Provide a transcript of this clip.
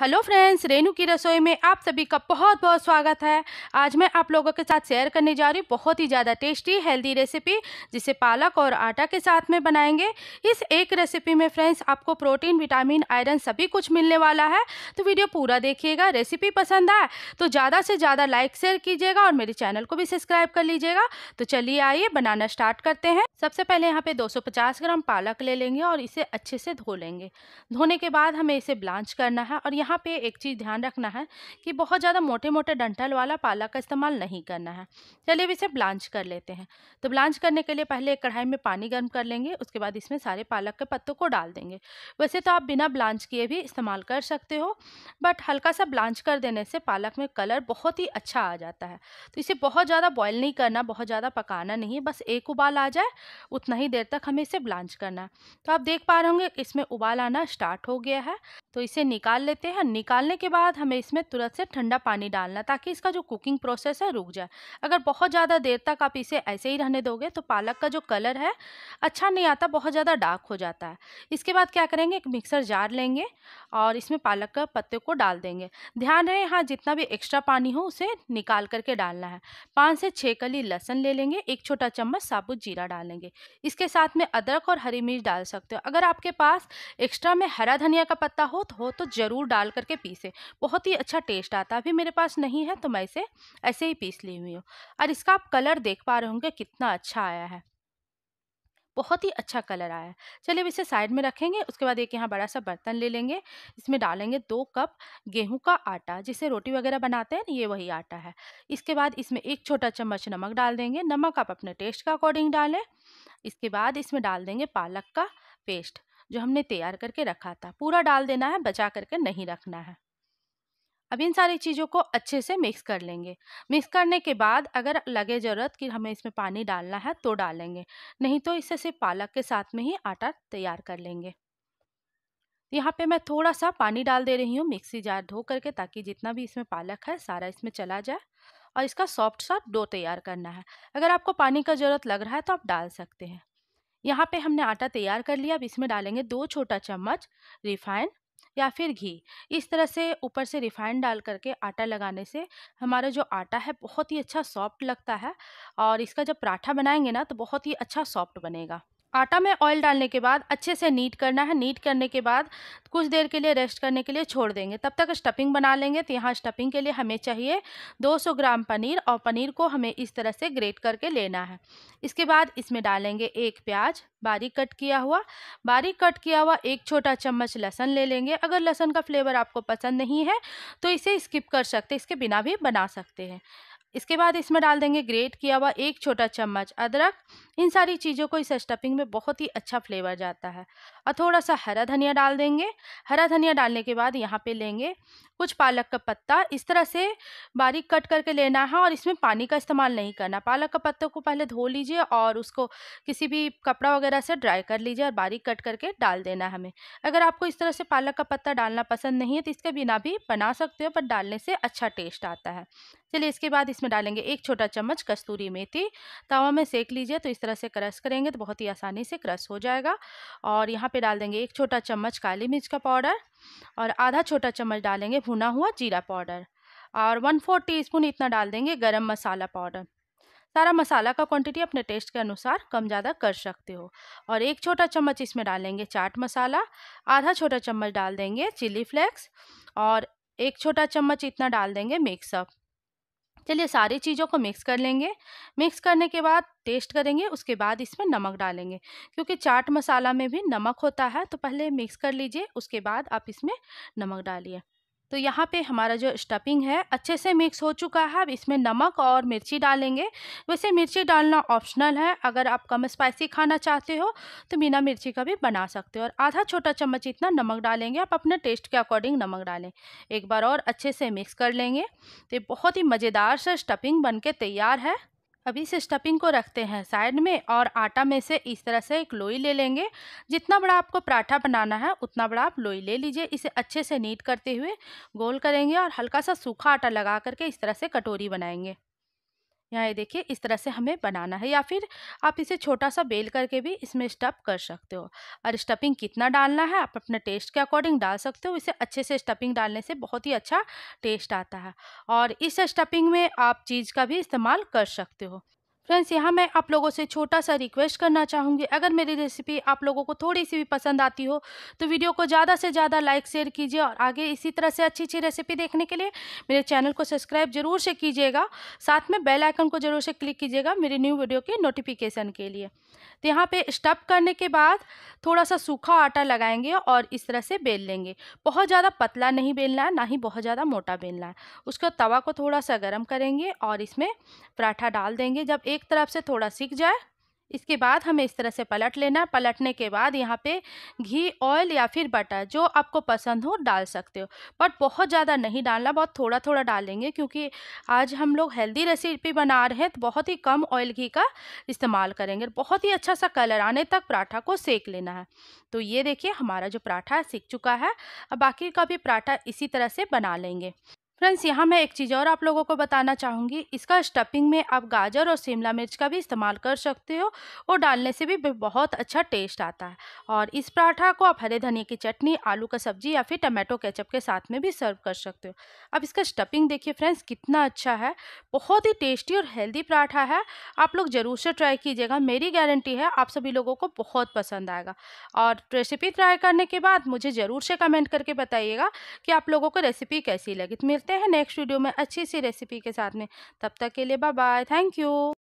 hello friends Renu की रसोई में आप सभी का बहुत बहुत स्वागत है आज मैं आप लोगों के साथ शेयर करने जा रही हूँ बहुत ही ज़्यादा टेस्टी हेल्दी रेसिपी जिसे पालक और आटा के साथ में बनाएंगे इस एक रेसिपी में फ्रेंड्स आपको प्रोटीन विटामिन आयरन सभी कुछ मिलने वाला है तो वीडियो पूरा देखिएगा रेसिपी पसंद आए तो ज़्यादा से ज़्यादा लाइक शेयर कीजिएगा और मेरे चैनल को भी सब्सक्राइब कर लीजिएगा तो चलिए आइए बनाना स्टार्ट करते हैं सबसे पहले यहाँ पर दो ग्राम पालक ले लेंगे और इसे अच्छे से धो लेंगे धोने के बाद हमें इसे ब्लांच करना है और यहाँ यहाँ पे एक चीज़ ध्यान रखना है कि बहुत ज़्यादा मोटे मोटे डंठल वाला पाला का इस्तेमाल नहीं करना है चलिए अब इसे ब्लांच कर लेते हैं तो ब्लांच करने के लिए पहले एक कढ़ाई में पानी गर्म कर लेंगे उसके बाद इसमें सारे पालक के पत्तों को डाल देंगे वैसे तो आप बिना ब्लांच किए भी इस्तेमाल कर सकते हो बट हल्का सा ब्लांच कर देने से पालक में कलर बहुत ही अच्छा आ जाता है तो इसे बहुत ज़्यादा बॉयल नहीं करना बहुत ज़्यादा पकाना नहीं बस एक उबाल आ जाए उतना ही देर तक हमें इसे ब्लांच करना है तो आप देख पा रहे होंगे इसमें उबाल आना स्टार्ट हो गया है तो इसे निकाल लेते हैं है निकालने के बाद हमें इसमें तुरंत से ठंडा पानी डालना ताकि इसका जो कुकिंग प्रोसेस है रुक जाए अगर बहुत ज़्यादा देर तक आप इसे ऐसे ही रहने दोगे तो पालक का जो कलर है अच्छा नहीं आता बहुत ज़्यादा डार्क हो जाता है इसके बाद क्या करेंगे एक मिक्सर जार लेंगे और इसमें पालक का पत्ते को डाल देंगे ध्यान रहे यहाँ जितना भी एक्स्ट्रा पानी हो उसे निकाल करके डालना है पाँच से छः कली लहसन ले लेंगे एक छोटा चम्मच साबुत जीरा डालेंगे इसके साथ में अदरक और हरी मिर्च डाल सकते हो अगर आपके पास एक्स्ट्रा में हरा धनिया का पत्ता हो तो, हो तो ज़रूर डाल डाल करके पीसे बहुत ही अच्छा टेस्ट आता है अभी मेरे पास नहीं है तो मैं इसे ऐसे ही पीस ली हुई हूँ और इसका आप कलर देख पा रहे होंगे कितना अच्छा आया है बहुत ही अच्छा कलर आया है चलिए अब इसे साइड में रखेंगे उसके बाद एक यहाँ बड़ा सा बर्तन ले लेंगे इसमें डालेंगे दो कप गेहूं का आटा जिसे रोटी वगैरह बनाते हैं ये वही आटा है इसके बाद इसमें एक छोटा चम्मच नमक डाल देंगे नमक आप अपने टेस्ट के अकॉर्डिंग डालें इसके बाद इसमें डाल देंगे पालक का पेस्ट जो हमने तैयार करके रखा था पूरा डाल देना है बचा करके नहीं रखना है अब इन सारी चीज़ों को अच्छे से मिक्स कर लेंगे मिक्स करने के बाद अगर लगे ज़रूरत कि हमें इसमें पानी डालना है तो डालेंगे नहीं तो इससे सिर्फ पालक के साथ में ही आटा तैयार कर लेंगे यहाँ पे मैं थोड़ा सा पानी डाल दे रही हूँ मिक्सी जार धो करके ताकि जितना भी इसमें पालक है सारा इसमें चला जाए और इसका सॉफ्ट सा डो तैयार करना है अगर आपको पानी का ज़रूरत लग रहा है तो आप डाल सकते हैं यहाँ पे हमने आटा तैयार कर लिया अब इसमें डालेंगे दो छोटा चम्मच रिफाइंड या फिर घी इस तरह से ऊपर से रिफाइंड डाल करके आटा लगाने से हमारा जो आटा है बहुत ही अच्छा सॉफ्ट लगता है और इसका जब पराठा बनाएंगे ना तो बहुत ही अच्छा सॉफ्ट बनेगा आटा में ऑयल डालने के बाद अच्छे से नीट करना है नीट करने के बाद कुछ देर के लिए रेस्ट करने के लिए छोड़ देंगे तब तक स्टफिंग बना लेंगे तो यहाँ स्टफिंग के लिए हमें चाहिए 200 ग्राम पनीर और पनीर को हमें इस तरह से ग्रेट करके लेना है इसके बाद इसमें डालेंगे एक प्याज बारीक कट किया हुआ बारीक कट किया हुआ एक छोटा चम्मच लहसन ले लेंगे अगर लहसन का फ्लेवर आपको पसंद नहीं है तो इसे स्किप कर सकते इसके बिना भी बना सकते हैं इसके बाद इसमें डाल देंगे ग्रेट किया हुआ एक छोटा चम्मच अदरक इन सारी चीज़ों को इस स्टफिंग में बहुत ही अच्छा फ्लेवर जाता है और थोड़ा सा हरा धनिया डाल देंगे हरा धनिया डालने के बाद यहाँ पे लेंगे कुछ पालक का पत्ता इस तरह से बारीक कट करके लेना है और इसमें पानी का इस्तेमाल नहीं करना पालक का पत्तों को पहले धो लीजिए और उसको किसी भी कपड़ा वगैरह से ड्राई कर लीजिए और बारीक कट करके डाल देना हमें अगर आपको इस तरह से पालक का पत्ता डालना पसंद नहीं है तो इसके बिना भी बना सकते हो पर डालने से अच्छा टेस्ट आता है चलिए इसके बाद इसमें डालेंगे एक छोटा चम्मच कस्तूरी मेथी तवा में सेक लीजिए तो इस तरह से क्रश करेंगे तो बहुत ही आसानी से क्रश हो जाएगा और यहाँ पे डाल देंगे एक छोटा चम्मच काली मिर्च का पाउडर और आधा छोटा चम्मच डालेंगे भुना हुआ जीरा पाउडर और वन फोर टी इतना डाल देंगे गर्म मसाला पाउडर सारा मसाला का क्वांटिटी अपने टेस्ट के अनुसार कम ज़्यादा कर सकते हो और एक छोटा चम्मच इसमें डालेंगे चाट मसाला आधा छोटा चम्मच डाल देंगे चिली फ्लेक्स और एक छोटा चम्मच इतना डाल देंगे मिक्सअप चलिए सारी चीज़ों को मिक्स कर लेंगे मिक्स करने के बाद टेस्ट करेंगे उसके बाद इसमें नमक डालेंगे क्योंकि चाट मसाला में भी नमक होता है तो पहले मिक्स कर लीजिए उसके बाद आप इसमें नमक डालिए तो यहाँ पे हमारा जो स्टफिंग है अच्छे से मिक्स हो चुका है अब इसमें नमक और मिर्ची डालेंगे वैसे मिर्ची डालना ऑप्शनल है अगर आप कम स्पाइसी खाना चाहते हो तो बिना मिर्ची का भी बना सकते हो और आधा छोटा चम्मच इतना नमक डालेंगे आप अपने टेस्ट के अकॉर्डिंग नमक डालें एक बार और अच्छे से मिक्स कर लेंगे तो बहुत ही मज़ेदार सा स्टफिंग बन तैयार है अभी इस स्टफिंग को रखते हैं साइड में और आटा में से इस तरह से एक लोई ले लेंगे जितना बड़ा आपको पराठा बनाना है उतना बड़ा आप लोई ले लीजिए इसे अच्छे से नीट करते हुए गोल करेंगे और हल्का सा सूखा आटा लगा करके इस तरह से कटोरी बनाएंगे यहाँ ये देखिए इस तरह से हमें बनाना है या फिर आप इसे छोटा सा बेल करके भी इसमें स्टप कर सकते हो और स्टपिंग कितना डालना है आप अपने टेस्ट के अकॉर्डिंग डाल सकते हो इसे अच्छे से स्टपिंग डालने से बहुत ही अच्छा टेस्ट आता है और इस स्टपिंग में आप चीज़ का भी इस्तेमाल कर सकते हो फ्रेंड्स तो यहाँ मैं आप लोगों से छोटा सा रिक्वेस्ट करना चाहूँगी अगर मेरी रेसिपी आप लोगों को थोड़ी सी भी पसंद आती हो तो वीडियो को ज़्यादा से ज़्यादा लाइक शेयर कीजिए और आगे इसी तरह से अच्छी अच्छी रेसिपी देखने के लिए मेरे चैनल को सब्सक्राइब जरूर से कीजिएगा साथ में बेल आइकन को जरूर से क्लिक कीजिएगा मेरी न्यू वीडियो के नोटिफिकेशन के लिए तो यहाँ पे स्टफ करने के बाद थोड़ा सा सूखा आटा लगाएंगे और इस तरह से बेल लेंगे बहुत ज़्यादा पतला नहीं बेलना है ना ही बहुत ज़्यादा मोटा बेलना है उसका तवा को थोड़ा सा गर्म करेंगे और इसमें पराठा डाल देंगे जब एक एक तरफ से थोड़ा सीख जाए इसके बाद हमें इस तरह से पलट लेना पलटने के बाद यहाँ पे घी ऑयल या फिर बटर जो आपको पसंद हो डाल सकते हो बट बहुत ज़्यादा नहीं डालना बहुत थोड़ा थोड़ा डालेंगे क्योंकि आज हम लोग हेल्दी रेसिपी बना रहे हैं तो बहुत ही कम ऑयल घी का इस्तेमाल करेंगे बहुत ही अच्छा सा कलर आने तक पराठा को सेक लेना है तो ये देखिए हमारा जो पराठा है सीख चुका है अब बाकी का भी पराठा इसी तरह से बना लेंगे फ्रेंड्स यहाँ मैं एक चीज़ और आप लोगों को बताना चाहूँगी इसका स्टफिंग में आप गाजर और शिमला मिर्च का भी इस्तेमाल कर सकते हो और डालने से भी बहुत अच्छा टेस्ट आता है और इस पराठा को आप हरे धनिया की चटनी आलू का सब्जी या फिर टमाटो केचप के साथ में भी सर्व कर सकते हो अब इसका स्टफिंग देखिए फ्रेंड्स कितना अच्छा है बहुत ही टेस्टी और हेल्दी पराठा है आप लोग ज़रूर से ट्राई कीजिएगा मेरी गारंटी है आप सभी लोगों को बहुत पसंद आएगा और रेसिपी ट्राई करने के बाद मुझे ज़रूर से कमेंट करके बताइएगा कि आप लोगों को रेसिपी कैसी लगी मिलते मिलते हैं नेक्स्ट वीडियो में अच्छी सी रेसिपी के साथ में तब तक के लिए बाय बाय थैंक यू